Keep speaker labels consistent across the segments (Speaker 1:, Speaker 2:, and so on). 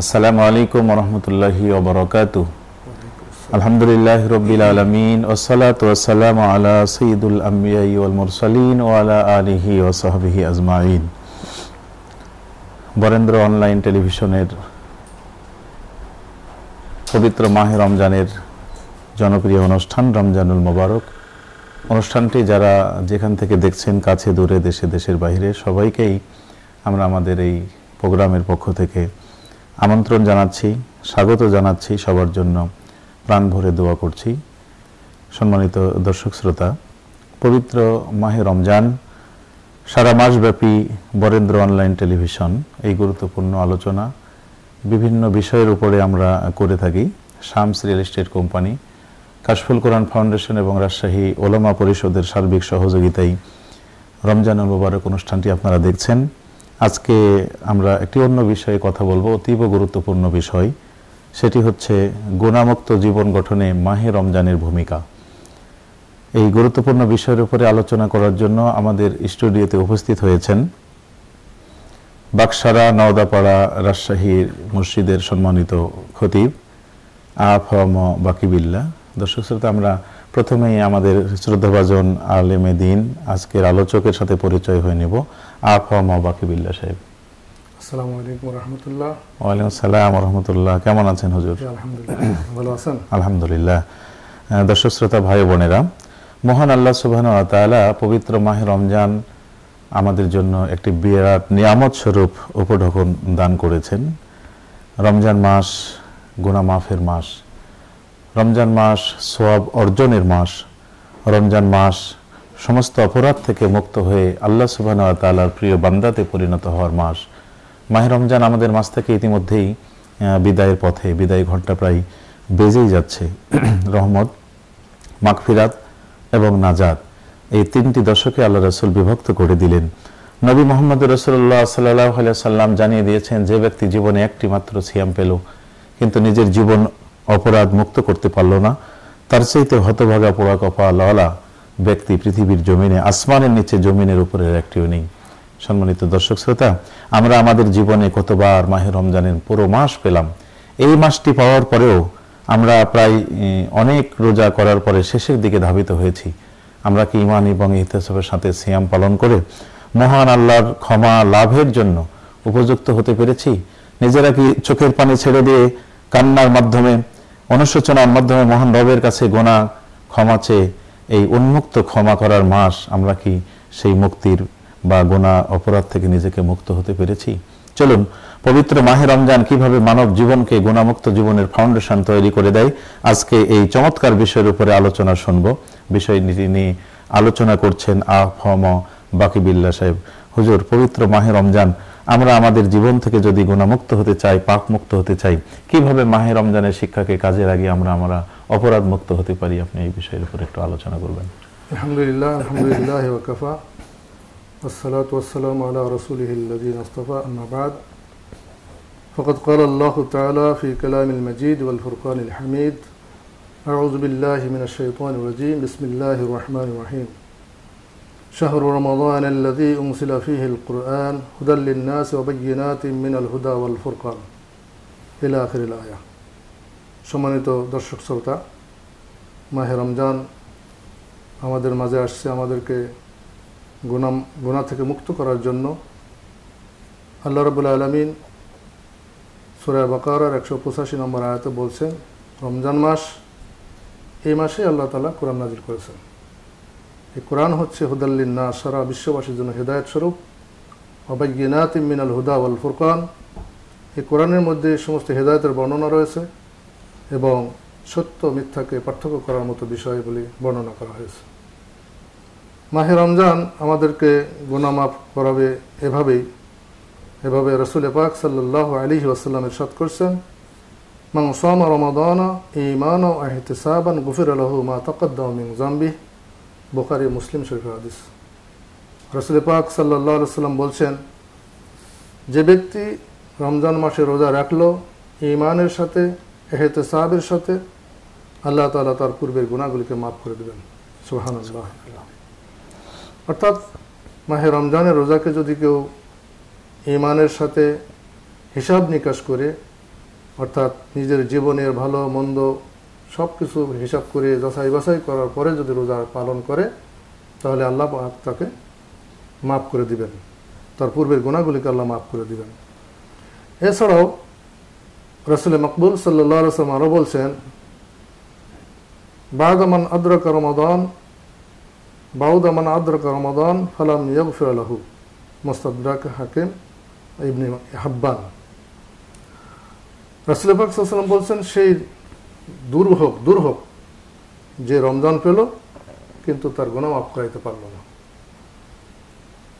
Speaker 1: আসসালামু আলাইকুম রহমতুল্লাহি ওবরকাত আলহামদুলিল্লাহ রবিল আলমিন ওসালাতাম আলা সঈদুল আম্বিয়াল মুরসালিন ও আলা আলিহি ও সাহাবিহি আজমাইন বরেন্দ্র অনলাইন টেলিভিশনের পবিত্র মাহে রমজানের জনপ্রিয় অনুষ্ঠান রমজানুল মোবারক অনুষ্ঠানটি যারা যেখান থেকে দেখছেন কাছে দূরে দেশে দেশের বাহিরে সবাইকেই আমরা আমাদের এই প্রোগ্রামের পক্ষ থেকে আমন্ত্রণ জানাচ্ছি স্বাগত জানাচ্ছি সবার জন্য প্রাণ ভরে দোয়া করছি সম্মানিত দর্শক শ্রোতা পবিত্র মাহে রমজান সারা মাসব্যাপী বরেন্দ্র অনলাইন টেলিভিশন এই গুরুত্বপূর্ণ আলোচনা বিভিন্ন বিষয়ের উপরে আমরা করে থাকি শামস রিয়েল এস্টেট কোম্পানি কাশফুল কোরআন ফাউন্ডেশন এবং রাজশাহী ওলামা পরিষদের সার্বিক সহযোগিতায় রমজানুল মুবারক অনুষ্ঠানটি আপনারা দেখছেন আজকে আমরা একটি অন্য বিষয়ে কথা বলবো অতীব গুরুত্বপূর্ণ বিষয় সেটি হচ্ছে গুণামুক্ত জীবন গঠনে মাহে রমজানের ভূমিকা এই গুরুত্বপূর্ণ বিষয়ের উপরে আলোচনা করার জন্য আমাদের স্টুডিওতে উপস্থিত হয়েছেন বাকসারা নওদাপাড়া রাজশাহীর মসজিদের সম্মানিত খতিব আফম বাকিবিল্লা দর্শক শ্রোতা আমরা প্রথমেই আমাদের শ্রদ্ধাভাজন আলেমে দিন আজকের আলোচকের সাথে পরিচয় হয়ে নেব আফম বাকিবিল্লা সাহেব
Speaker 2: আসসালামু আলাইকুম রহমতুল্লাহ
Speaker 1: ওয়ালাইকুম আসসালাম রহমতুল্লাহ কেমন আছেন হুজুর
Speaker 2: আলহামদুলিল্লাহ ভালো
Speaker 1: আছেন আলহামদুলিল্লাহ দর্শক শ্রোতা ভাই বোনেরা মহান আল্লাহ সুবহান তাআলা পবিত্র মাহে রমজান আমাদের জন্য একটি বিরাট নিয়ামত স্বরূপ উপঢকন দান করেছেন রমজান মাস মাফের মাস রমজান মাস সোয়াব অর্জনের মাস রমজান মাস সমস্ত অপরাধ থেকে মুক্ত হয়ে আল্লাহ সুবাহ তালার প্রিয় বান্দাতে পরিণত হওয়ার মাস মাহে রমজান আমাদের মাস থেকে ইতিমধ্যেই বিদায়ের পথে বিদায় ঘন্টা প্রায় বেজেই যাচ্ছে রহমত মাকফিরাত এবং নাজাদ এই তিনটি দশকে আল্লাহ রসুল বিভক্ত করে দিলেন নবী মোহাম্মদ রসুল্লাহ সাল্লাহ সাল্লাম জানিয়ে দিয়েছেন যে ব্যক্তি জীবনে একটি মাত্র সিয়াম পেল কিন্তু নিজের জীবন অপরাধ মুক্ত করতে পারল না তার চাইতে হতভাগা পোড়া কপা লওয়ালা ব্যক্তি পৃথিবীর জমিনে আসমানের নিচে জমিনের উপরের একটিও নেই সম্মানিত দর্শক শ্রোতা আমরা আমাদের জীবনে কতবার মাহে রমজানের পুরো মাস পেলাম এই মাসটি পাওয়ার পরেও আমরা প্রায় অনেক রোজা করার পরে শেষের দিকে ধাবিত হয়েছি আমরা কি ইমান এবং ইতিহাসের সাথে সিয়াম পালন করে মহান আল্লাহর ক্ষমা লাভের জন্য উপযুক্ত হতে পেরেছি নিজেরা কি চোখের পানি ছেড়ে দিয়ে কান্নার মাধ্যমে অনুশোচনার মাধ্যমে মহান রবের কাছে গোনা ক্ষমা চেয়ে এই উন্মুক্ত ক্ষমা করার মাস আমরা কি সেই মুক্তির বা গোনা অপরাধ থেকে নিজেকে মুক্ত হতে পেরেছি চলুন পবিত্র মাহে রমজান কিভাবে মানব জীবনকে গুণামুক্ত জীবনের ফাউন্ডেশন তৈরি করে দেয় আজকে এই চমৎকার বিষয়ের উপরে আলোচনা শুনব বিষয়টি নিয়ে আলোচনা করছেন আ ফম বাকিবিল্লা সাহেব হুজুর পবিত্র মাহে রমজান আমরা আমাদের জীবন থেকে যদি গুণামুক্ত হতে চাই পাক মুক্ত হতে চাই কিভাবে মাহে রমজানের শিক্ষাকে কাজে লাগিয়ে আমরা আমরা অপরাধ মুক্ত হতে পারি আপনি এই বিষয়ের উপর একটু আলোচনা করবেন
Speaker 2: فقد قال الله تعالى في كلام المجيد والفرقان الحميد أعوذ بالله من الشيطان الرجيم بسم الله الرحمن الرحيم شهر رمضان الذي أنزل فيه القرآن هدى للناس وبينات من الهدى والفرقان إلى آخر الآية সম্মানিত দর্শক শ্রোতা মাহে রমজান আমাদের মাঝে আসছে আমাদেরকে গুণাম গুণা থেকে মুক্ত করার জন্য আল্লাহ রবুল আলমিন সুরায় বাকার একশো পঁচাশি নম্বর আয়াতে বলছেন রমজান মাস এই মাসে আল্লাহ তালা কোরআন নাজির করেছেন এই কোরআন হচ্ছে হুদাল্লিনা সারা বিশ্ববাসীর জন্য হেদায়ত স্বরূপ অবাইনাত মিনাল হুদা আল ফুরকান এই কোরআনের মধ্যে সমস্ত হেদায়তের বর্ণনা রয়েছে এবং সত্য মিথ্যাকে পার্থক্য করার মতো বিষয় বলে বর্ণনা করা হয়েছে মাহে রমজান আমাদেরকে গুণামাফ করাবে এভাবেই এভাবে রসুল পাক সাল্লাহ আলিহি আসাল্লাম ইরশাদ করছেন মাং সামা রমাদানা ইমান ও সাবান গুফির আলহ মা তকদ্দামিং জাম্বিহ বোকারি মুসলিম শরীফের হাদিস রসুল পাক সাল্লা সাল্লাম বলছেন যে ব্যক্তি রমজান মাসে রোজা রাখলো ইমানের সাথে এহেতে সাহাবের সাথে আল্লাহ তালা তার পূর্বের গুণাগুলিকে মাফ করে দেবেন সুহান অর্থাৎ মাহে রমজানের রোজাকে যদি কেউ ইমানের সাথে হিসাব নিকাশ করে অর্থাৎ নিজের জীবনের ভালো মন্দ সব কিছু হিসাব করে যাচাই বাছাই করার পরে যদি রোজা পালন করে তাহলে আল্লাহ তাকে মাফ করে দিবেন তার পূর্বের গুণাগুলিকে আল্লাহ মাফ করে দিবেন এছাড়াও রসুল মকবুল সাল্লাহ রসলাম আরও বলছেন বাদামান আদ্র রমাদান বাউদামান আদ্র রমাদান ফালাম ইয়গফির আলাহু মোস্তাদ্রাক হাকিম ইবনি হাব্বান রসুল পাক বলছেন সেই দূর হোক দূর হোক যে রমজান পেল কিন্তু তার গোনা মাফ করাইতে পারল না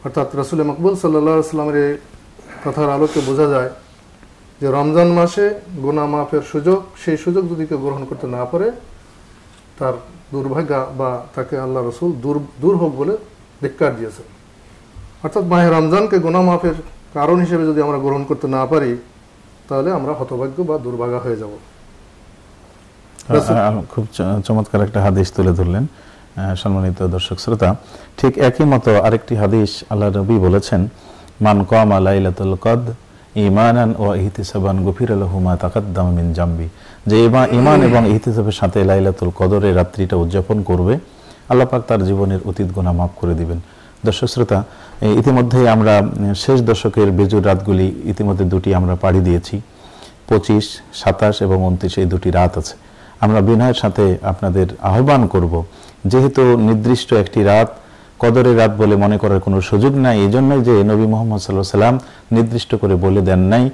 Speaker 2: অর্থাৎ রাসুল মকবুল সাল্লা এই কথার আলোকে বোঝা যায় যে রমজান মাসে গোনা মাফের সুযোগ সেই সুযোগ যদি কেউ গ্রহণ করতে না পারে তার দুর্ভাগ্য বা তাকে আল্লাহ রসুল দূর দূর হোক বলে ধিক্কার দিয়েছে অর্থাৎ মাহে রমজানকে গোনা মাফের কারণ হিসেবে যদি আমরা গ্রহণ করতে না পারি তাহলে আমরা হতভাগ্য বা দুর্ভাগা হয়ে যাব
Speaker 1: খুব চমৎকার একটা হাদিস তুলে ধরলেন সম্মানিত দর্শক শ্রোতা ঠিক একই মতো আরেকটি হাদিস আল্লাহ রবি বলেছেন মান কম আলাইলাতুল কদ ইমানান ও ইহতিসাবান গফির আলহুমা তাকাদ্দাম মিন জাম্বি যে ইমা ইমান এবং ইহতিসাবের সাথে লাইলাতুল কদরে রাত্রিটা উদযাপন করবে আল্লাপাক তার জীবনের অতীত গোনা মাফ করে দিবেন দর্শক শ্রোতা ইতিমধ্যেই আমরা শেষ দশকের বেজুর রাতগুলি ইতিমধ্যে দুটি আমরা পাড়ি দিয়েছি পঁচিশ সাতাশ এবং উনত্রিশ এই দুটি রাত আছে আমরা বিনয়ের সাথে আপনাদের আহ্বান করব যেহেতু নির্দিষ্ট একটি রাত কদরের রাত বলে মনে করার কোনো সুযোগ নাই এই জন্যই যে নবী মোহাম্মদ সাল্লাহ সাল্লাম নির্দিষ্ট করে বলে দেন নাই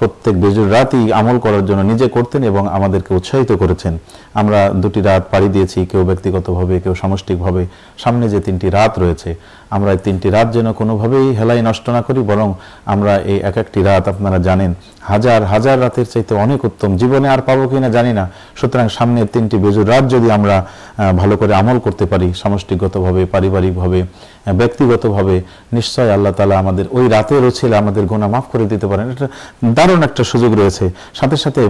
Speaker 1: প্রত্যেক বেজুর রাতই আমল করার জন্য নিজে করতেন এবং আমাদেরকে উৎসাহিত করেছেন আমরা দুটি রাত পাড়ি দিয়েছি কেউ ব্যক্তিগতভাবে কেউ সামষ্টিকভাবে সামনে যে তিনটি রাত রয়েছে আমরা এই তিনটি রাত যেন কোনোভাবেই হেলাই নষ্ট না করি বরং আমরা এই এক একটি রাত আপনারা জানেন হাজার হাজার রাতের চাইতে অনেক উত্তম জীবনে আর পাবো কিনা জানি না সুতরাং সামনের তিনটি বেজুর রাত যদি আমরা ভালো করে আমল করতে পারি সামষ্টিকগতভাবে পারিবারিকভাবে ভাবে ব্যক্তিগতভাবে নিশ্চয় আল্লাহ তালা আমাদের ওই রাতেরও ছেলে আমাদের গোনা মাফ করে দিতে পারেন এটা দারুণ একটা সুযোগ রয়েছে সাথে সাথে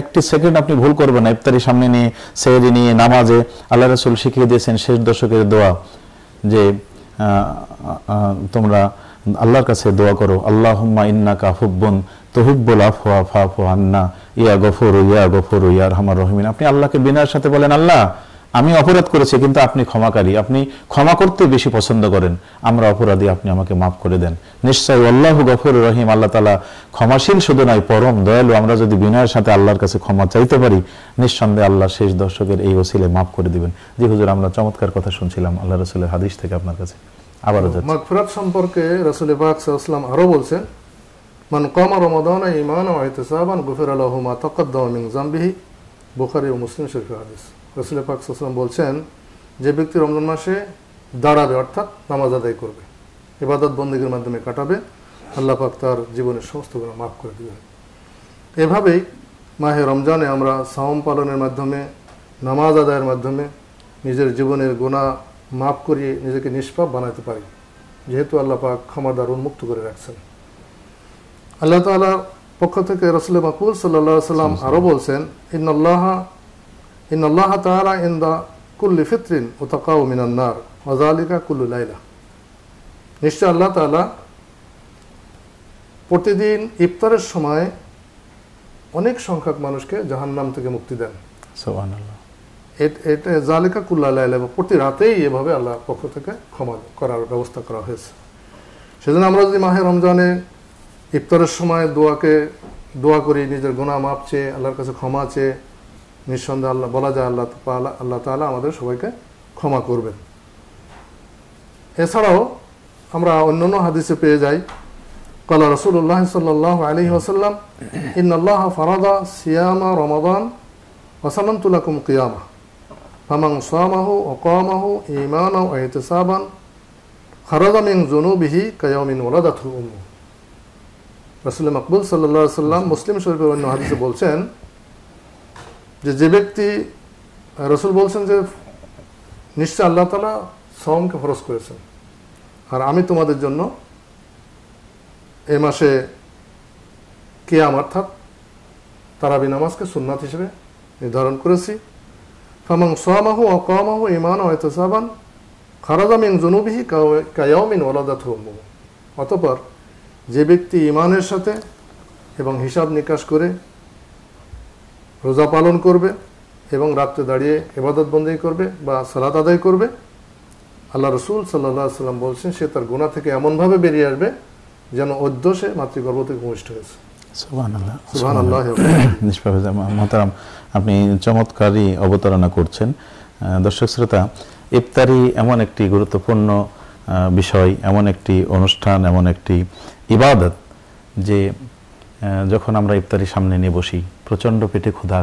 Speaker 1: একটি সেকেন্ড আপনি ভুল করবেন না ইফতারি সামনে নিয়ে সেহরি নিয়ে নামাজে আল্লাহ রাসুল শিখিয়ে দিয়েছেন শেষ দশকের দোয়া যে তোমরা আল্লাহর কাছে দোয়া করো আল্লাহ হুম্মা ইন্না কাহুব্বন তহিব্বুল আফওয়া ফাফু আন্না ইয়া গফর ইয়া গফর ইয়ার হামার রহমিন আপনি আল্লাহকে বিনার সাথে বলেন আল্লাহ আমি অপরাধ করেছি কিন্তু আপনি ক্ষমাকারী আপনি ক্ষমা করতে বেশি পছন্দ করেন আমরা অপরাধী আপনি আমাকে মাফ করে দেন নিশ্চয় আল্লাহ গফর রহিম আল্লাহ তালা ক্ষমাশীল শুধু নয় পরম দয়ালু আমরা যদি বিনয়ের সাথে আল্লাহর কাছে ক্ষমা চাইতে পারি নিঃসন্দেহে আল্লাহ শেষ দর্শকের এই ওসিলে মাফ করে দিবেন জি হুজুর আমরা চমৎকার কথা শুনছিলাম আল্লাহ রসুলের হাদিস থেকে আপনার কাছে আবারও
Speaker 2: সম্পর্কে রসুল আরো বলছেন ও মুসলিম রসুল পাক সাম বলছেন যে ব্যক্তি রমজান মাসে দাঁড়াবে অর্থাৎ নামাজ আদায় করবে এবাদত বন্দীগীর মাধ্যমে কাটাবে আল্লাহ পাক তার জীবনের সমস্ত গুলো মাফ করে দেবেন এভাবেই মাহে রমজানে আমরা সাওম পালনের মাধ্যমে নামাজ আদায়ের মাধ্যমে নিজের জীবনের গোনা মাফ করিয়ে নিজেকে নিষ্পাপ বানাতে পারি যেহেতু আল্লাহ পাক ক্ষমাদার উন্মুক্ত করে রাখছেন আল্লাহ তালা পক্ষ থেকে রসুল মাকুল সাল্লা সাল্লাম আরও বলছেন ইন ইন্নআল্লাহ ইন আল্লাহ তাহারা ইন দা কুল্লি ফিতরিন উতাকাউ মিনান্নার ওয়াজালিকা কুল্লু লাইলা নিশ্চয় আল্লাহ তালা প্রতিদিন ইফতারের সময় অনেক সংখ্যক মানুষকে জাহান নাম থেকে মুক্তি দেন জালিকা কুল্লা লাইলা প্রতি রাতেই এভাবে আল্লাহ পক্ষ থেকে ক্ষমা করার ব্যবস্থা করা হয়েছে সেজন্য আমরা যদি মাহে রমজানে ইফতারের সময় দোয়াকে দোয়া করি নিজের গোনা মাপছে আল্লাহর কাছে ক্ষমা চেয়ে নিঃসন্দেহে আল্লাহ বলা যায় আল্লাহ আল্লাহ তালা আমাদের সবাইকে ক্ষমা করবেন এছাড়াও আমরা অন্যান্য হাদিসে পেয়ে যাই কলা রসুল্লাহ সাল্লাহ আলহি আসাল্লাম ইন আল্লাহ ফরাদা সিয়ামা রমাদান ওসালামতুলাকুম কিয়ামা ফামাং সামাহু ওকামাহু ইমান ও এহতসাবান খারাজামিং জনুবিহি কায়ামিন ওলাদাথুল উম রসুল মকবুল সাল্লাহ সাল্লাম মুসলিম শরীফের অন্য হাদিসে বলছেন যে যে ব্যক্তি রসুল বলছেন যে নিশ্চয় আল্লাহ তালা শ্রমকে ফরস করেছেন আর আমি তোমাদের জন্য এ মাসে আমার থাক তারাবি নামাজকে সুন্নাথ হিসেবে নির্ধারণ করেছি ফামাং সোয়ামাহু অকামাহু ইমান ওয়েতসাবান খারাজামিং জুনুবিহি কায়ামিন ওলাদাত অতপর যে ব্যক্তি ইমানের সাথে এবং হিসাব নিকাশ করে রোজা পালন করবে এবং রাত্রে দাঁড়িয়ে বন্দী করবে বা সালাত আদায় করবে আল্লাহ রসুল সাল্লাহ সাল্লাম বলছেন সে তার গোনা থেকে এমনভাবে বেরিয়ে আসবে যেন অধ্যসে সে মাতৃগর্ভ থেকে ভূমিষ্ঠ
Speaker 1: হয়েছে আপনি চমৎকারই অবতারণা করছেন দর্শক শ্রোতা ইফতারি এমন একটি গুরুত্বপূর্ণ বিষয় এমন একটি অনুষ্ঠান এমন একটি ইবাদত যে যখন আমরা ইফতারি সামনে নিয়ে বসি প্রচণ্ড পেটে ক্ষুধা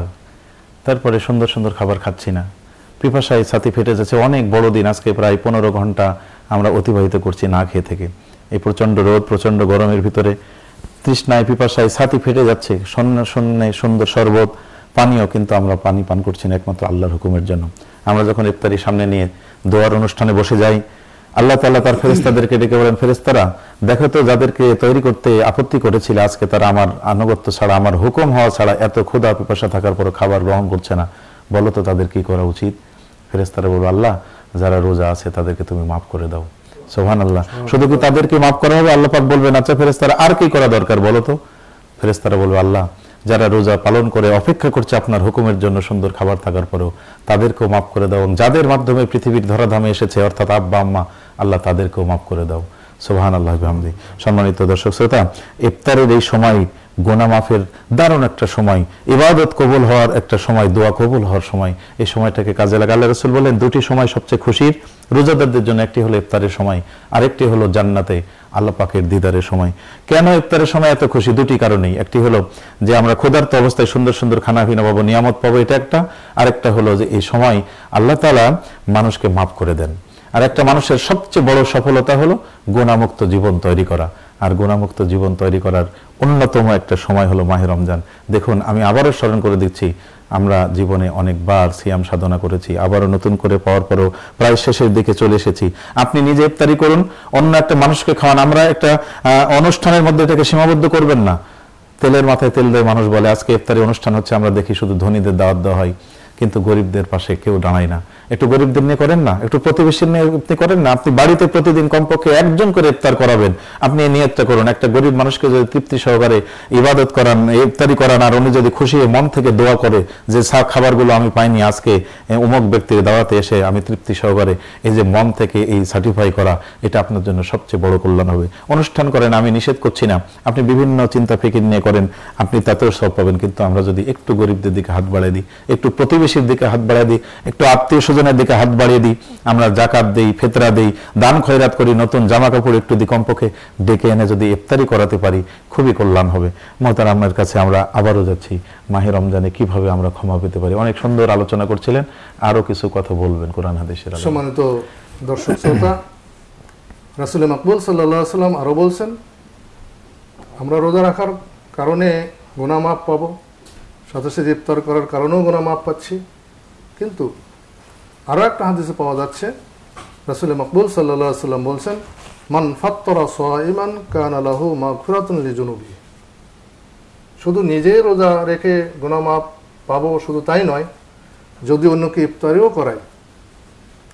Speaker 1: তারপরে সুন্দর সুন্দর খাবার খাচ্ছি না পিপাসায় ছাতি ফেটে যাচ্ছে অনেক বড় দিন আজকে প্রায় পনেরো ঘন্টা আমরা অতিবাহিত করছি না খেয়ে থেকে এই প্রচণ্ড রোদ প্রচণ্ড গরমের ভিতরে তৃষ্ণায় পিপাসায় ছাতি ফেটে যাচ্ছে সন্ন্য শূন্যে সুন্দর শরবত পানীয় কিন্তু আমরা পানি পান করছি না একমাত্র আল্লাহর হুকুমের জন্য আমরা যখন ইফতারি সামনে নিয়ে দোয়ার অনুষ্ঠানে বসে যাই আল্লাহ তাল্লাহ তার ফেরিস্তাদেরকে ডেকে বলেন ফেরিস্তারা দেখো তো যাদেরকে তৈরি করতে আপত্তি করেছিল আজকে তারা আমার আনুগত্য ছাড়া আমার হুকুম হওয়া ছাড়া এত ক্ষুদা পিপাসা থাকার পর খাবার গ্রহণ করছে না বলো তো তাদের কি করা উচিত ফেরেস্তারা বলবো আল্লাহ যারা রোজা আছে তাদেরকে তুমি মাফ করে দাও সোহান আল্লাহ শুধু কি তাদেরকে মাফ করা হবে আল্লাহ পাক বলবেন আচ্ছা ফেরেস্তারা আর কি করা দরকার বলো তো ফেরেস্তারা বলবো আল্লাহ যারা রোজা পালন করে অপেক্ষা করছে আপনার হুকুমের জন্য সুন্দর খাবার থাকার পরেও তাদেরকেও মাফ করে দাও এবং যাদের মাধ্যমে পৃথিবীর ধরাধামে এসেছে অর্থাৎ আব্বা আম্মা আল্লাহ তাদেরকেও মাফ করে দাও সোহান আল্লাহ সম্মানিত দর্শক শ্রোতা ইফতারের এই সময় গোনামাফের দারুণ একটা সময় ইবাদত কবুল হওয়ার একটা সময় দোয়া কবুল হওয়ার সময় এই সময়টাকে কাজে লাগা আল্লাহ রসুল বলেন দুটি সময় সবচেয়ে খুশির রোজাদারদের জন্য একটি হলো ইফতারের সময় আরেকটি হলো জান্নাতে আল্লাহ পাকের দিদারের সময় কেন ইফতারের সময় এত খুশি দুটি কারণেই একটি হলো যে আমরা ক্ষুধার্ত অবস্থায় সুন্দর সুন্দর খানা পিনা পাবো নিয়ামত পাবো এটা একটা আরেকটা হলো যে এই সময় আল্লাহ তালা মানুষকে মাফ করে দেন আর একটা মানুষের সবচেয়ে বড় সফলতা হলো গুণামুক্ত জীবন তৈরি করা আর গুণামুক্ত জীবন তৈরি করার অন্যতম একটা সময় হলো মাহের রমজান দেখুন আমি আবারও স্মরণ করে দিচ্ছি আমরা জীবনে অনেকবার সিয়াম সাধনা করেছি আবারও নতুন করে পাওয়ার পরও প্রায় শেষের দিকে চলে এসেছি আপনি নিজে ইফতারি করুন অন্য একটা মানুষকে খাওয়ান আমরা একটা অনুষ্ঠানের মধ্যে এটাকে সীমাবদ্ধ করবেন না তেলের মাথায় তেল দেয় মানুষ বলে আজকে ইফতারি অনুষ্ঠান হচ্ছে আমরা দেখি শুধু ধনীদের দাওয়াত দেওয়া হয় কিন্তু গরিবদের পাশে কেউ দাঁড়ায় না একটু গরিবদের নিয়ে করেন না একটু প্রতিবেশীর নিয়ে আপনি করেন না আপনি বাড়িতে প্রতিদিন কমপক্ষে একজন করে ইফতার করাবেন আপনি এই নিয়তটা করুন একটা গরিব মানুষকে যদি তৃপ্তি সহকারে ইবাদত করান ইফতারি করান আর উনি যদি খুশি মন থেকে দোয়া করে যে সা খাবারগুলো আমি পাইনি আজকে অমুক ব্যক্তির দাওয়াতে এসে আমি তৃপ্তি সহকারে এই যে মন থেকে এই সার্টিফাই করা এটা আপনার জন্য সবচেয়ে বড় কল্যাণ হবে অনুষ্ঠান করেন আমি নিষেধ করছি না আপনি বিভিন্ন চিন্তা ফিকির নিয়ে করেন আপনি তাতেও সব পাবেন কিন্তু আমরা যদি একটু গরিবদের দিকে হাত বাড়াই দিই একটু প্রতিবেশী প্রতিবেশীর দিকে হাত বাড়িয়ে দিই একটু আত্মীয় স্বজনের দিকে হাত বাড়িয়ে দিই আমরা জাকাত দিই ফেতরা দিই দান খয়রাত করি নতুন জামা কাপড় একটু দিই কমপক্ষে ডেকে এনে যদি ইফতারি করাতে পারি খুবই কল্যাণ হবে মহতার আমার কাছে আমরা আবারও যাচ্ছি মাহে রমজানে কিভাবে আমরা ক্ষমা পেতে পারি অনেক সুন্দর আলোচনা করছিলেন আরও কিছু কথা বলবেন কোরআন হাদিসের
Speaker 2: সম্মানিত দর্শক শ্রোতা রাসুল মকবুল সাল্লাহ সাল্লাম আরও বলছেন আমরা রোজা রাখার কারণে গুণা মাপ পাবো সাতাশে ইফতার করার কারণেও গোনা মাপ পাচ্ছি কিন্তু আরও একটা হাদিসে পাওয়া যাচ্ছে রাসুল মকবুল সাল্লা সাল্লাম বলছেন মান ফাত্তরা সোয়াইমান কান আলাহু মাফুরাতুল্লি জনুবি শুধু নিজে রোজা রেখে মাপ পাবো শুধু তাই নয় যদি অন্যকে ইফতারিও করাই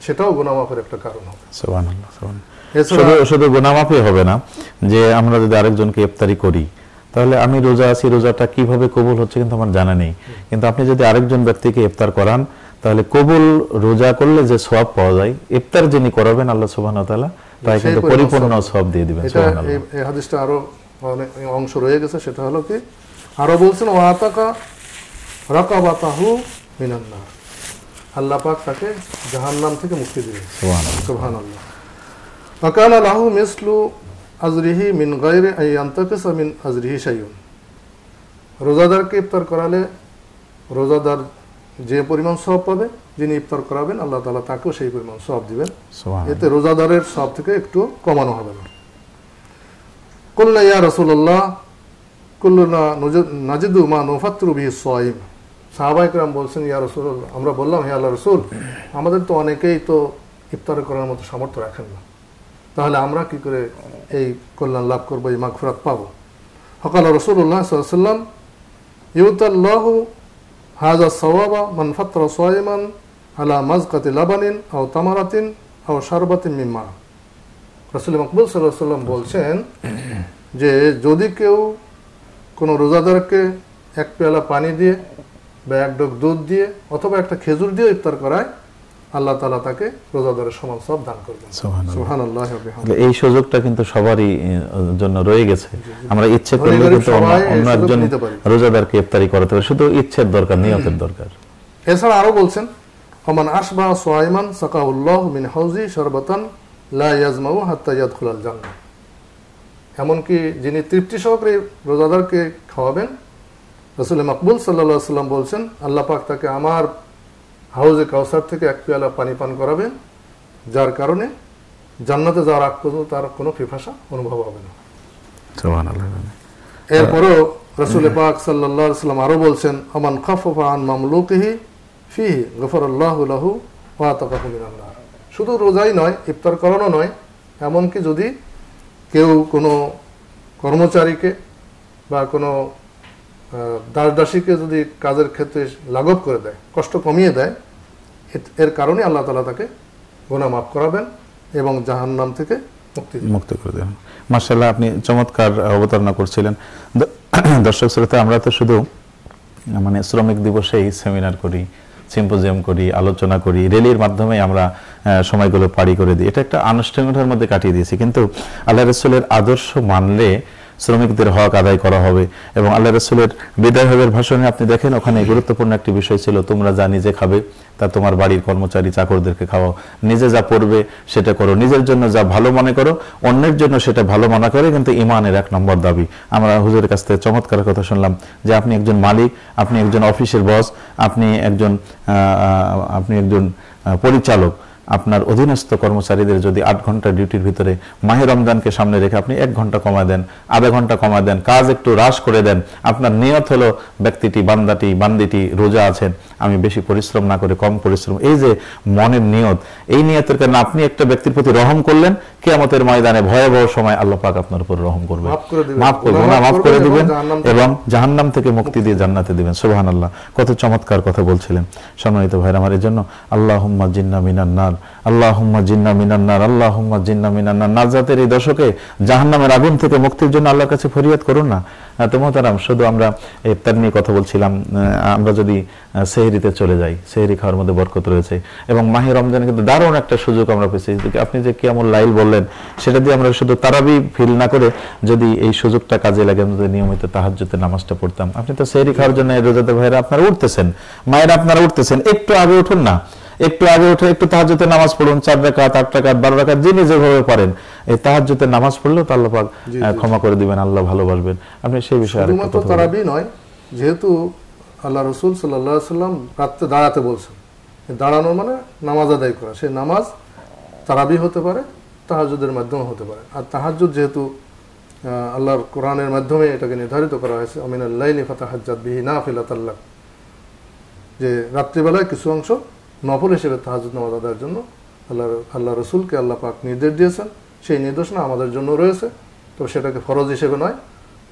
Speaker 2: সেটাও গুণামাপের একটা কারণ হবে
Speaker 1: শুধু গোনা গুণামাপই হবে না যে আমরা যদি আরেকজনকে ইফতারি করি তাহলে আমি রোজা আছি রোজাটা কিভাবে কবুল হচ্ছে কিন্তু আমার জানা নেই কিন্তু আপনি যদি আরেকজন ব্যক্তিকে ইফতার করান তাহলে কবুল রোজা করলে যে সব পাওয়া যায় ইফতার যিনি করাবেন আল্লাহ সুবাহ তালা তাই কিন্তু পরিপূর্ণ সব দিয়ে দিবেন
Speaker 2: এই হাদিসটা আরো মানে অংশ রয়ে গেছে সেটা হলো কি আরো বলছেন ও আতাকা রকাবাতাহু মিনান্নার আল্লাহ পাক তাকে জাহান্নাম থেকে মুক্তি দিলেন সুবহানাল্লাহ সুবহানাল্লাহ ওয়াকানা লাহু মিসলু আজরিহি মিন গাইরে আই আইয়ান্তাকেস মিন আজরিহি সাইন রোজাদারকে ইফতার করালে রোজাদার যে পরিমাণ সব পাবে যিনি ইফতার করাবেন আল্লাহ তালা তাকেও সেই পরিমাণ সব দিবেন এতে রোজাদারের সব থেকে একটু কমানো হবে না কল্লা ইয়া রসুল্লাহ কুল্লুনা নাজিদু মা নুফাত্রুবি সোয়াইম সাহাবাইকরাম বলছেন ইয়া রসুল আমরা বললাম হে আল্লাহ রসুল আমাদের তো অনেকেই তো ইফতার করার মতো সামর্থ্য রাখেন না তাহলে আমরা কি করে এই কল্যাণ লাভ করবো এই মাগফিরাত পাবো সকাল রসুল্লাহাম ইউতাল্লাহ হাজা সওয়াবা মানফাত্র সোয়াইমান আলা মাজকাতি লাবানিন আও তামারাতিন আও সারবাতিন মিম্মা রসুল মকবুল সাল্লাম বলছেন যে যদি কেউ কোনো রোজাদারকে এক পেয়ালা পানি দিয়ে বা এক ডোক দুধ দিয়ে অথবা একটা খেজুর দিয়ে ইফতার করায় আল্লাহ তালা তাকে রোজাদারের সমান সব দান করবেন
Speaker 1: এই সুযোগটা কিন্তু সবারই জন্য রয়ে গেছে আমরা ইচ্ছে করলে কিন্তু অন্য একজন রোজাদারকে ইফতারি করাতে পারি শুধু ইচ্ছের দরকার নিয়তের দরকার
Speaker 2: এছাড়া আরো বলছেন অমান আসবা সোয়াইমান সাকাউল্লাহ মিন হাউজি লা ইয়াজমাউ হাত্তা এমনকি যিনি তৃপ্তি সহকারে রোজাদারকে খাওয়াবেন রসুল সাল্লাহ সাল্লাম বলছেন আল্লাহ পাক তাকে আমার হাউজে কাউসার থেকে এক পেয়ালা পানি পান করাবেন যার কারণে জান্নাতে যাওয়ার আগ পর্যন্ত তার কোনো পিপাসা অনুভব হবে না এরপরেও রসুল পাক সাল্লাহ সাল্লাম আরও বলছেন আমান খাফা আন মামলুকহি ফিহি গফর আল্লাহু ওয়াতকাহুমিনাল্লাহ শুধু রোজাই নয় ইফতার করানো নয় এমনকি যদি কেউ কোনো কর্মচারীকে বা কোনো দাস দাসীকে যদি কাজের ক্ষেত্রে লাঘব করে দেয় কষ্ট কমিয়ে দেয় এর কারণে আল্লাহ তালা তাকে গোনা মাফ করাবেন এবং জাহান নাম থেকে মুক্তি
Speaker 1: মুক্ত করে দেবেন মার্শাল্লাহ আপনি চমৎকার অবতারণা করছিলেন দর্শক শ্রোতা আমরা তো শুধু মানে শ্রমিক দিবসেই সেমিনার করি সিম্পোজিয়াম করি আলোচনা করি রেলির মাধ্যমে আমরা সময়গুলো পাড়ি করে দিই এটা একটা আনুষ্ঠানিকতার মধ্যে কাটিয়ে দিয়েছি কিন্তু আল্লাহ রসুলের আদর্শ মানলে শ্রমিকদের হক আদায় করা হবে এবং আল্লাহ রসুলের বিদায় হবের ভাষণে আপনি দেখেন ওখানে গুরুত্বপূর্ণ একটি বিষয় ছিল তোমরা যা নিজে খাবে তা তোমার বাড়ির কর্মচারী চাকরদেরকে খাওয়াও নিজে যা পড়বে সেটা করো নিজের জন্য যা ভালো মনে করো অন্যের জন্য সেটা ভালো মনে করে কিন্তু ইমানের এক নম্বর দাবি আমরা হুজুরের কাছ থেকে চমৎকার কথা শুনলাম যে আপনি একজন মালিক আপনি একজন অফিসের বস আপনি একজন আপনি একজন পরিচালক আপনার অধীনস্থ কর্মচারীদের যদি আট ঘন্টা ডিউটির ভিতরে মাহে রমজানকে সামনে রেখে আপনি এক ঘন্টা কমা দেন আধা ঘন্টা কমা দেন কাজ একটু হ্রাস করে দেন আপনার নিয়ত হলো ব্যক্তিটি বান্দাটি বান্দিটি রোজা আছেন আমি বেশি পরিশ্রম না করে কম পরিশ্রম এই যে মনের নিয়ত এই নিয়তের কারণে আপনি একটা ব্যক্তির প্রতি রহম করলেন কেয়ামতের ময়দানে ভয়াবহ সময় আল্লাহ পাক আপনার উপর রহম করবে
Speaker 2: মাফ করবেন মাফ করে দিবেন এবং
Speaker 1: জাহান্নাম থেকে মুক্তি দিয়ে জান্নাতে দিবেন আল্লাহ কত চমৎকার কথা বলছিলেন সম্মানিত ভাইরামারের জন্য আল্লাহ জিন্না মিনান্না মিনান্নার আল্লাহ জিন্না মিনান্নার আল্লাহ জিন্না মিনান্নার নাজাতের এই দশকে জাহান্নামের আগুন থেকে মুক্তির জন্য আল্লাহর কাছে ফরিয়াদ করুন না তো শুধু আমরা ইফতার নিয়ে কথা বলছিলাম আমরা যদি সেহরিতে চলে যাই সেহরি খাওয়ার মধ্যে বরকত রয়েছে এবং মাহে রমজানে কিন্তু দারুণ একটা সুযোগ আমরা পেয়েছি আপনি যে কেমন লাইল বললেন সেটা দিয়ে আমরা শুধু তারাবি ফিল না করে যদি এই সুযোগটা কাজে লাগে আমাদের নিয়মিত তাহাজ্যতে নামাজটা পড়তাম আপনি তো সেহরি খাওয়ার জন্য রোজাতে ভাইরা আপনারা উঠতেছেন মায়েরা আপনারা উঠতেছেন একটু আগে উঠুন না একটু আগে উঠে একটু তাহাজতে নামাজ পড়ুন চার রাকাত আট রাকাত বারো রাকাত যিনি যেভাবে পারেন এই তাহাজতে নামাজ পড়লেও তো আল্লাহ ক্ষমা করে দিবেন আল্লাহ ভালোবাসবেন আপনি সেই বিষয়ে তারাবি
Speaker 2: নয় যেহেতু আল্লাহ রসুল সাল্লাহ সাল্লাম রাত্রে দাঁড়াতে বলছেন দাঁড়ানোর মানে নামাজ আদায় করা সেই নামাজ তারাবি হতে পারে তাহাজুদের মাধ্যমে হতে পারে আর তাহাজুদ যেহেতু আল্লাহর কোরআনের মাধ্যমে এটাকে নির্ধারিত করা হয়েছে আমিন আল্লাহ ফাতাহাজ্জাদ বিহি না ফিলাত যে রাত্রিবেলায় কিছু অংশ নফল হিসেবে তাহাজুদ নামাজ আদায়ের জন্য আল্লাহ আল্লাহ রসুলকে আল্লাহ পাক নির্দেশ দিয়েছেন সেই নির্দেশনা আমাদের জন্য রয়েছে তো সেটাকে ফরজ হিসেবে নয়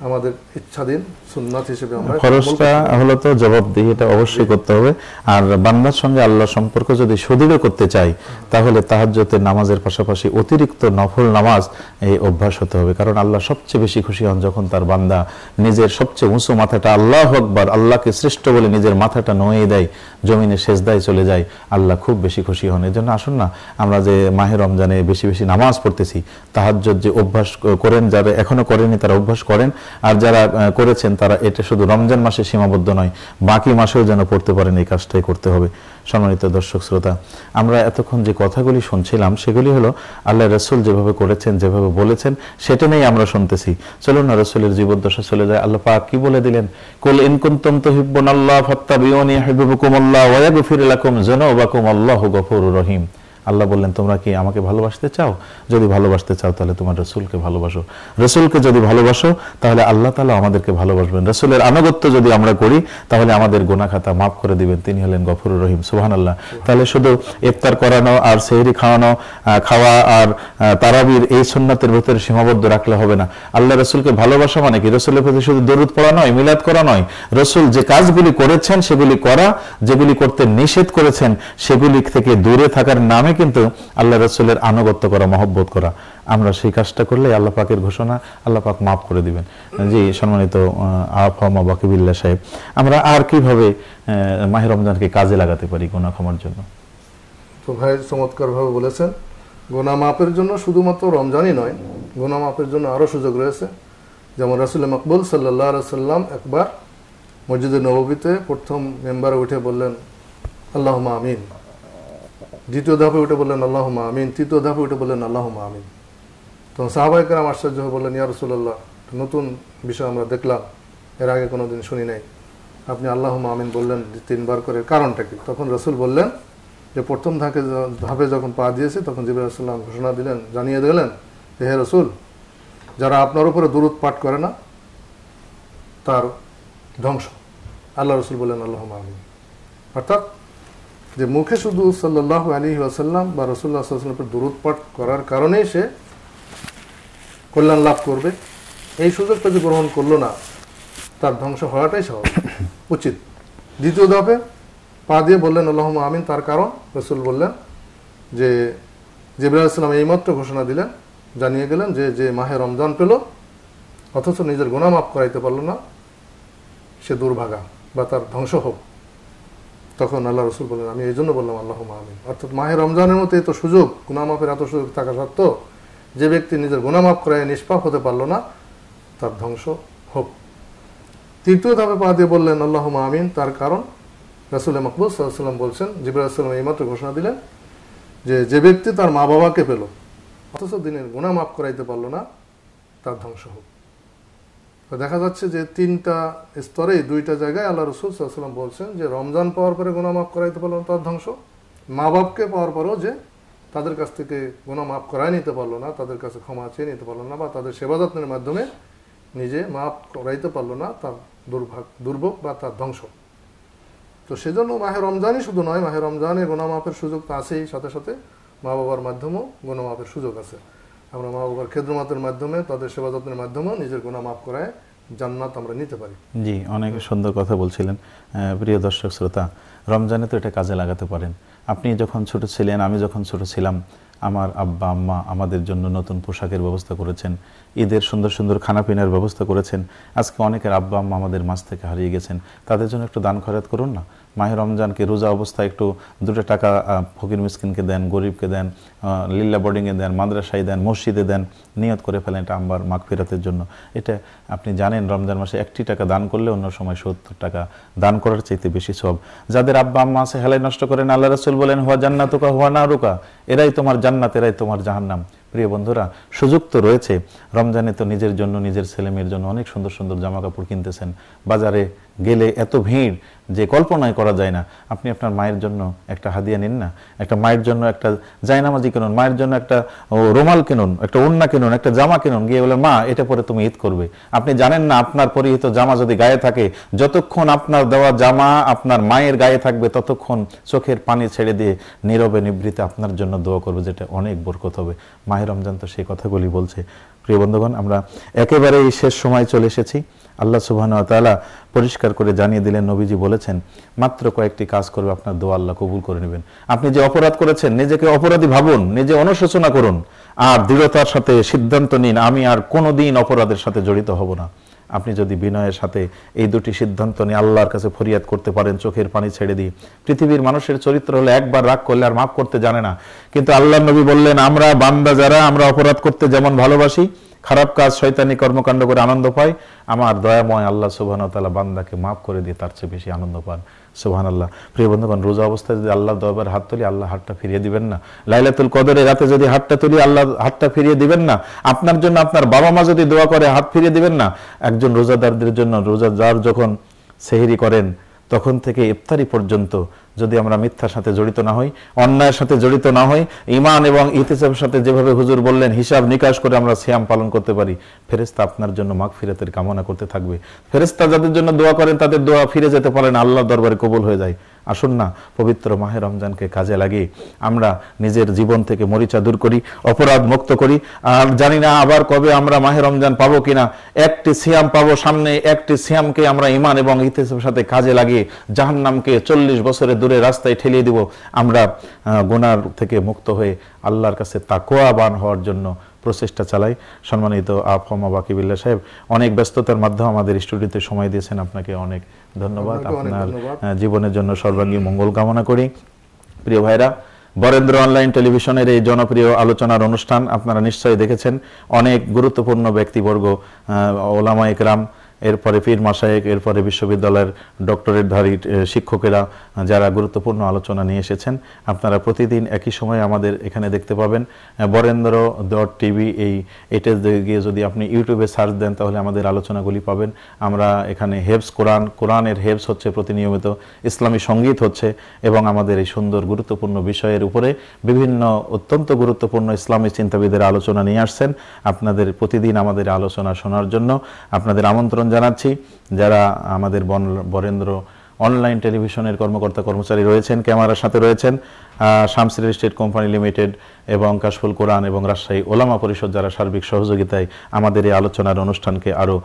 Speaker 2: আমাদের ইচ্ছাধীন সুন্নাত হিসেবে আমরা খরচটা
Speaker 1: হলো তো জবাবদিহি এটা অবশ্যই করতে হবে আর বান্দার সঙ্গে আল্লাহর সম্পর্ক যদি সুদৃঢ় করতে চাই তাহলে তাহাজ্জতে নামাজের পাশাপাশি অতিরিক্ত নফল নামাজ এই অভ্যাস হতে হবে কারণ আল্লাহ সবচেয়ে বেশি খুশি হন যখন তার বান্দা নিজের সবচেয়ে উঁচু মাথাটা আল্লাহ আকবার আল্লাহকে শ্রেষ্ঠ বলে নিজের মাথাটা নয়ে দেয় জমিনে সেজদায় চলে যায় আল্লাহ খুব বেশি খুশি হন এই জন্য আসুন না আমরা যে মাহে রমজানে বেশি বেশি নামাজ পড়তেছি তাহাজ্জত যে অভ্যাস করেন যারা এখনো করেনি তারা অভ্যাস করেন আর যারা করেছেন তারা এটা শুধু রমজান মাসে সীমাবদ্ধ নয় বাকি মাসেও যেন পড়তে পারেন এই কাজটাই করতে হবে সম্মানিত দর্শক শ্রোতা আমরা এতক্ষণ যে কথাগুলি শুনছিলাম সেগুলি হলো আল্লাহ রসুল যেভাবে করেছেন যেভাবে বলেছেন সেটা নিয়েই আমরা শুনতেছি চলুন না রসুলের জীবদ্দশা চলে যায় আল্লাহ পাক কি বলে দিলেন কুল ইনকুন্তম হিব্বন আল্লাহ ফত্তা ফাত্তাবিউনি হাবিবুকুম আল্লাহ ওয়া ইয়াগফির লাকুম যুনুবাকুম আল্লাহু গফুরুর রহিম আল্লাহ বললেন তোমরা কি আমাকে ভালোবাসতে চাও যদি ভালোবাসতে চাও তাহলে তোমার রসুলকে ভালোবাসো রসুলকে যদি ভালোবাসো তাহলে আল্লাহ তালা আমাদেরকে ভালোবাসবেন রসুলের আনুগত্য যদি আমরা করি তাহলে আমাদের গোনাখাতা মাফ করে দিবেন তিনি হলেন গফর রহিম সুহান আল্লাহ তাহলে শুধু ইফতার করানো আর সেহরি খাওয়ানো খাওয়া আর তারাবির এই সন্ন্যতের ভেতরে সীমাবদ্ধ রাখলে হবে না আল্লাহ রসুলকে ভালোবাসা মানে কি রসুলের প্রতি শুধু দরুদ পড়া নয় মিলাদ করা নয় রসুল যে কাজগুলি করেছেন সেগুলি করা যেগুলি করতে নিষেধ করেছেন সেগুলি থেকে দূরে থাকার নামে কিন্তু আল্লাহ রসুলের আনুগত্য করা মহব্বত করা আমরা সেই কাজটা করলে আল্লাহ পাকের ঘোষণা আল্লাহ পাক মাফ করে দিবেন জি সম্মানিত আফমা বাকিবুল্লাহ সাহেব আমরা আর কিভাবে মাহে রমজানকে কাজে লাগাতে পারি গোনা ক্ষমার জন্য
Speaker 2: তো ভাই চমৎকারভাবে বলেছেন গোনা মাপের জন্য শুধুমাত্র রমজানই নয় গোনা মাপের জন্য আরও সুযোগ রয়েছে যেমন রাসুল মকবুল সাল্লাহ সাল্লাম একবার মসজিদে নবীতে প্রথম মেম্বারে উঠে বললেন আল্লাহ আমিন দ্বিতীয় ধাপে উঠে বললেন আল্লাহ আমিন তৃতীয় ধাপে উঠে বললেন আল্লাহ মামিন তো রাম আশ্চর্য হয়ে বললেন ইয়া রসুল্লাহ নতুন বিষয় আমরা দেখলাম এর আগে কোনো দিন শুনি নাই আপনি আল্লাহ মামিন বললেন তিনবার করে কারণটা কি তখন রসুল বললেন যে প্রথম ধাপে ধাপে যখন পা দিয়েছি তখন জিবির রসুল্লাম ঘোষণা দিলেন জানিয়ে দিলেন যে হে রসুল যারা আপনার উপরে দূরত পাঠ করে না তার ধ্বংস আল্লাহ রসুল বললেন আল্লাহ আমিন অর্থাৎ যে মুখে শুধু সাল্লাহ আলী আসাল্লাম বা রসুল্লাহ সাল্লামের দূরত পাঠ করার কারণেই সে কল্যাণ লাভ করবে এই সুযোগটা যে গ্রহণ করলো না তার ধ্বংস হওয়াটাই সহজ উচিত দ্বিতীয় ধাপে পা দিয়ে বললেন আল্লাহ আমিন তার কারণ রসুল বললেন যে জিবরা এইমাত্র ঘোষণা দিলেন জানিয়ে গেলেন যে যে মাহে রমজান পেল অথচ নিজের গোনা মাফ করাইতে পারল না সে দুর্ভাগা বা তার ধ্বংস হোক তখন আল্লাহ রসুল বললেন আমি এই জন্য বললাম আল্লাহ আমিন অর্থাৎ মাহে রমজানের মতো এত সুযোগ গুনামাফের এত সুযোগ থাকা সত্ত্বেও যে ব্যক্তি নিজের গুনামাফ করায় নিষ্পাপ হতে পারল না তার ধ্বংস হোক তৃতীয় ধাপে পা দিয়ে বললেন আল্লাহ আমিন তার কারণ রাসুল মকবুল সাল্লাম বলছেন জিবরাম এইমাত্র ঘোষণা দিলেন যে যে ব্যক্তি তার মা বাবাকে পেল অথচ দিনের গুণা মাফ করাইতে পারল না তার ধ্বংস হোক তো দেখা যাচ্ছে যে তিনটা স্তরে দুইটা জায়গায় আল্লাহ রসুল সাল্লাম বলছেন যে রমজান পাওয়ার পরে গুণা মাফ করাইতে পারলো না তার ধ্বংস মা বাপকে পাওয়ার পরেও যে তাদের কাছ থেকে গুণা মাফ করাই নিতে পারলো না তাদের কাছে ক্ষমা চেয়ে নিতে পারলো না বা তাদের সেবা যত্নের মাধ্যমে নিজে মাফ করাইতে পারলো না তার দুর্ভাগ দুর্ভোগ বা তার ধ্বংস তো সেজন্য মাহে রমজানই শুধু নয় মাহে রমজানে গুণা সুযোগ তো আছেই সাথে সাথে মা বাবার মাধ্যমেও গুণমাপের সুযোগ আছে আমরা মা বাবার খেদমাতের মাধ্যমে তাদের সেবা যত্নের মাধ্যমে নিজের গুণা মাফ করায় জান্নাত আমরা নিতে
Speaker 1: পারি জি অনেক সুন্দর কথা বলছিলেন প্রিয় দর্শক শ্রোতা রমজানে তো এটা কাজে লাগাতে পারেন আপনি যখন ছোট ছিলেন আমি যখন ছোট ছিলাম আমার আব্বা আম্মা আমাদের জন্য নতুন পোশাকের ব্যবস্থা করেছেন ঈদের সুন্দর সুন্দর খানাপিনার ব্যবস্থা করেছেন আজকে অনেকের আব্বা আম্মা আমাদের মাছ থেকে হারিয়ে গেছেন তাদের জন্য একটু দান খরাত করুন না মাহে রমজানকে রোজা অবস্থায় একটু দুটো টাকা ফকির মিসকিনকে দেন গরিবকে দেন লিল্লা বোর্ডিংয়ে দেন মাদ্রাসায় দেন মসজিদে দেন নিয়ত করে ফেলেন এটা আম্বার মাঘ ফেরাতের জন্য এটা আপনি জানেন রমজান মাসে একটি টাকা দান করলে অন্য সময় সত্তর টাকা দান করার চাইতে বেশি সব যাদের আব্বা আম্মা আছে হেলাই নষ্ট করেন আল্লাহ রসুল বলেন হওয়া জান্নাতুকা হওয়া না রুকা এরাই তোমার জান্নাত এরাই তোমার জাহান্নাম প্রিয় বন্ধুরা সুযোগ তো রয়েছে রমজানে তো নিজের জন্য নিজের ছেলেমেয়ের জন্য অনেক সুন্দর সুন্দর জামা কাপড় কিনতেছেন বাজারে গেলে এত ভিড় যে কল্পনায় করা যায় না আপনি আপনার মায়ের জন্য একটা হাদিয়া নিন না একটা মায়ের জন্য একটা জায়নামাজি কেনুন মায়ের জন্য একটা রোমাল কেনুন একটা ওন্না কেনুন একটা জামা কেনুন গিয়ে বলে মা এটা পরে তুমি ঈদ করবে আপনি জানেন না আপনার পরিহিত জামা যদি গায়ে থাকে যতক্ষণ আপনার দেওয়া জামা আপনার মায়ের গায়ে থাকবে ততক্ষণ চোখের পানি ছেড়ে দিয়ে নীরবে নিবৃতে আপনার জন্য দোয়া করবে যেটা অনেক বরকত হবে মায়ের রমজান তো সেই কথাগুলি বলছে প্রিয় বন্ধুগণ আমরা একেবারে এই শেষ সময় চলে এসেছি আল্লাহ সুবহান তালা পরিষ্কার করে জানিয়ে দিলেন নবীজি বলেছেন মাত্র কয়েকটি কাজ করবে আপনার দোয়া আল্লাহ কবুল করে নেবেন আপনি যে অপরাধ করেছেন নিজেকে অপরাধী ভাবুন নিজে অনুশোচনা করুন আর দৃঢ়তার সাথে সিদ্ধান্ত নিন আমি আর কোনো দিন অপরাধের সাথে জড়িত হব না আপনি যদি বিনয়ের সাথে এই দুটি সিদ্ধান্ত নিয়ে আল্লাহর কাছে ফরিয়াদ করতে পারেন চোখের পানি ছেড়ে দিই পৃথিবীর মানুষের চরিত্র হলো একবার রাগ করলে আর মাফ করতে জানে না কিন্তু আল্লাহ নবী বললেন আমরা বান্দা যারা আমরা অপরাধ করতে যেমন ভালোবাসি খারাপ কাজ শৈতানি কর্মকাণ্ড করে আনন্দ পাই আমার দয়াময় আল্লাহ সুবাহ তালা বান্দাকে মাফ করে দিয়ে তার চেয়ে বেশি আনন্দ পান সোহান আল্লাহ প্রিয় বন্ধুগণ রোজা অবস্থায় যদি আল্লাহ দরবার হাত তুলি আল্লাহ হাতটা ফিরিয়ে দিবেন না লাইলাতুল কদরের রাতে যদি হাতটা তুলি আল্লাহ হাতটা ফিরিয়ে দিবেন না আপনার জন্য আপনার বাবা মা যদি দোয়া করে হাত ফিরিয়ে দিবেন না একজন রোজাদারদের জন্য রোজাদার যখন সেহেরি করেন তখন থেকে ইফতারি পর্যন্ত যদি আমরা মিথ্যার সাথে জড়িত না হই অন্যায়ের সাথে জড়িত না হই ইমান এবং ইতিসাবের সাথে যেভাবে হুজুর বললেন হিসাব নিকাশ করে আমরা শ্যাম পালন করতে পারি ফেরেস্তা আপনার জন্য মাঘ ফিরাতের কামনা করতে থাকবে ফেরেস্তা যাদের জন্য দোয়া করেন তাদের দোয়া ফিরে যেতে পারেন আল্লাহ দরবারে কবুল হয়ে যায় আসুন না পবিত্র মাহে রমজানকে কাজে লাগিয়ে আমরা নিজের জীবন থেকে মরিচা দূর করি অপরাধ মুক্ত করি আর জানি না আবার কবে আমরা মাহে রমজান পাবো কিনা একটি সিয়াম পাবো সামনে একটি সিয়ামকে আমরা ইমান এবং ইতিহাসের সাথে কাজে লাগিয়ে জাহান্নামকে চল্লিশ বছরের দূরে রাস্তায় ঠেলিয়ে দিব আমরা গোনার থেকে মুক্ত হয়ে আল্লাহর কাছে তাকোয়াবান হওয়ার জন্য প্রচেষ্টা চালাই সম্মানিত আফমা বাকিবিল্লা সাহেব অনেক ব্যস্ততার মাধ্যমে আমাদের স্টুডিওতে সময় দিয়েছেন আপনাকে অনেক ধন্যবাদ আপনার জীবনের জন্য সর্বাঙ্গীন মঙ্গল কামনা করি প্রিয় ভাইরা বরেন্দ্র অনলাইন টেলিভিশনের এই জনপ্রিয় আলোচনার অনুষ্ঠান আপনারা নিশ্চয়ই দেখেছেন অনেক গুরুত্বপূর্ণ ব্যক্তিবর্গ ওলামা একরাম এরপরে পীর মাসায়েক এরপরে বিশ্ববিদ্যালয়ের ডক্টরেটধারী শিক্ষকেরা যারা গুরুত্বপূর্ণ আলোচনা নিয়ে এসেছেন আপনারা প্রতিদিন একই সময় আমাদের এখানে দেখতে পাবেন বরেন্দ্র ডট টিভি এই এটেস গিয়ে যদি আপনি ইউটিউবে সার্চ দেন তাহলে আমাদের আলোচনাগুলি পাবেন আমরা এখানে হেবস কোরআন কোরআনের হেবস হচ্ছে প্রতিনিয়মিত ইসলামী সঙ্গীত হচ্ছে এবং আমাদের এই সুন্দর গুরুত্বপূর্ণ বিষয়ের উপরে বিভিন্ন অত্যন্ত গুরুত্বপূর্ণ ইসলামী চিন্তাবিদের আলোচনা নিয়ে আসছেন আপনাদের প্রতিদিন আমাদের আলোচনা শোনার জন্য আপনাদের আমন্ত্রণ জানাচ্ছি যারা আমাদের বরেন্দ্র অনলাইন টেলিভিশনের কর্মকর্তা কর্মচারী রয়েছেন ক্যামেরার সাথে রয়েছেন শামসির স্টেট কোম্পানি লিমিটেড এবং কাশফুল কোরআন এবং রাজশাহী ওলামা পরিষদ যারা সার্বিক সহযোগিতায় আমাদের এই আলোচনার অনুষ্ঠানকে আরও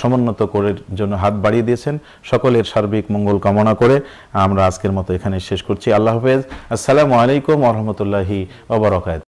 Speaker 1: সমুন্নত করার জন্য হাত বাড়িয়ে দিয়েছেন সকলের সার্বিক মঙ্গল কামনা করে আমরা আজকের মতো এখানে শেষ করছি আল্লাহ হাফেজ আসসালামু আলাইকুম রহমতুল্লাহি ওবরকাত